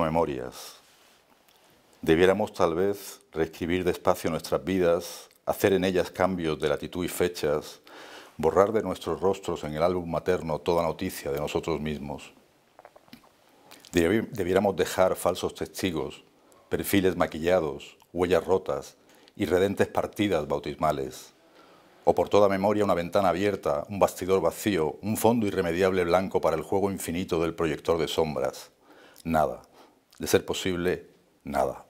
memorias Debiéramos tal vez reescribir despacio nuestras vidas, hacer en ellas cambios de latitud y fechas, borrar de nuestros rostros en el álbum materno toda noticia de nosotros mismos. Debiéramos dejar falsos testigos, perfiles maquillados, huellas rotas, y redentes partidas bautismales. O por toda memoria una ventana abierta, un bastidor vacío, un fondo irremediable blanco para el juego infinito del proyector de sombras nada. De ser posible, nada.